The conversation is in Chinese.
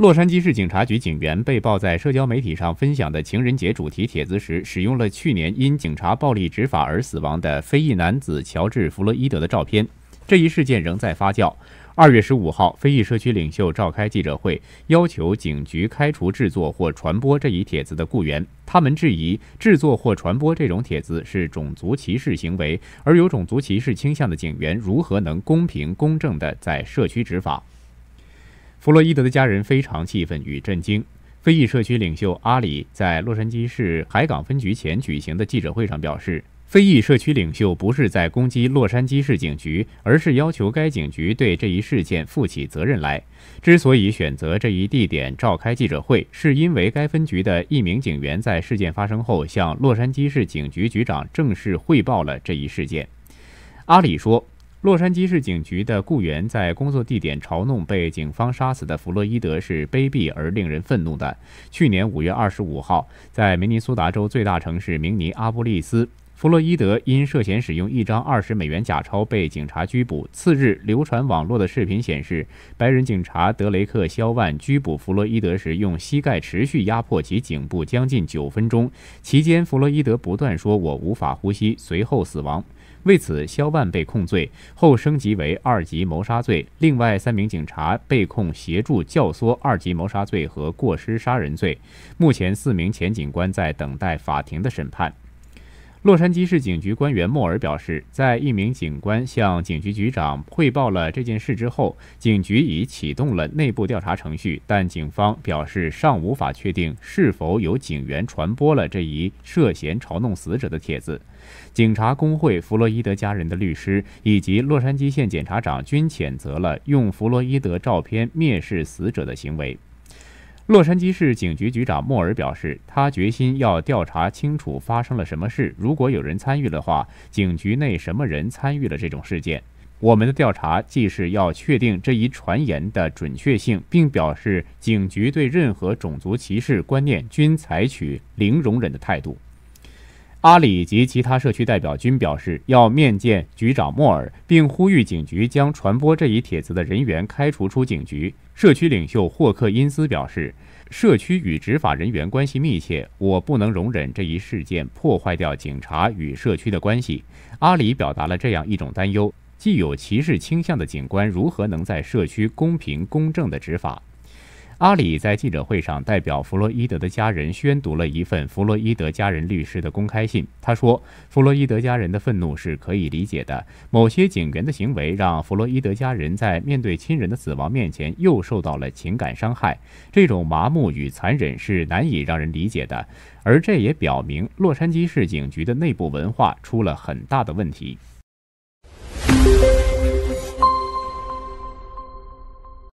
洛杉矶市警察局警员被曝在社交媒体上分享的情人节主题帖子时，使用了去年因警察暴力执法而死亡的非裔男子乔治·弗洛伊德的照片。这一事件仍在发酵。二月十五号，非裔社区领袖召开记者会，要求警局开除制作或传播这一帖子的雇员。他们质疑制作或传播这种帖子是种族歧视行为，而有种族歧视倾向的警员如何能公平公正地在社区执法？弗洛伊德的家人非常气愤与震惊。非裔社区领袖阿里在洛杉矶市海港分局前举行的记者会上表示：“非裔社区领袖不是在攻击洛杉矶市警局，而是要求该警局对这一事件负起责任来。”之所以选择这一地点召开记者会，是因为该分局的一名警员在事件发生后向洛杉矶市警局局长正式汇报了这一事件。阿里说。洛杉矶市警局的雇员在工作地点嘲弄被警方杀死的弗洛伊德是卑鄙而令人愤怒的。去年五月二十五号，在明尼苏达州最大城市明尼阿波利斯，弗洛伊德因涉嫌使用一张二十美元假钞被警察拘捕。次日，流传网络的视频显示，白人警察德雷克·肖万拘捕弗洛伊德时，用膝盖持续压迫其颈部将近九分钟，期间弗洛伊德不断说“我无法呼吸”，随后死亡。为此，肖万被控罪后升级为二级谋杀罪，另外三名警察被控协助教唆二级谋杀罪和过失杀人罪。目前，四名前警官在等待法庭的审判。洛杉矶市警局官员莫尔表示，在一名警官向警局局长汇报了这件事之后，警局已启动了内部调查程序，但警方表示尚无法确定是否有警员传播了这一涉嫌嘲弄死者的帖子。警察工会、弗洛伊德家人的律师以及洛杉矶县检察长均谴责了用弗洛伊德照片蔑视死者的行为。洛杉矶市警局局长莫尔表示，他决心要调查清楚发生了什么事。如果有人参与的话，警局内什么人参与了这种事件？我们的调查既是要确定这一传言的准确性，并表示警局对任何种族歧视观念均采取零容忍的态度。阿里及其他社区代表均表示要面见局长莫尔，并呼吁警局将传播这一帖子的人员开除出警局。社区领袖霍克因斯表示，社区与执法人员关系密切，我不能容忍这一事件破坏掉警察与社区的关系。阿里表达了这样一种担忧：既有歧视倾向的警官如何能在社区公平公正地执法？阿里在记者会上代表弗洛伊德的家人宣读了一份弗洛伊德家人律师的公开信。他说：“弗洛伊德家人的愤怒是可以理解的。某些警员的行为让弗洛伊德家人在面对亲人的死亡面前又受到了情感伤害。这种麻木与残忍是难以让人理解的。而这也表明洛杉矶市警局的内部文化出了很大的问题。”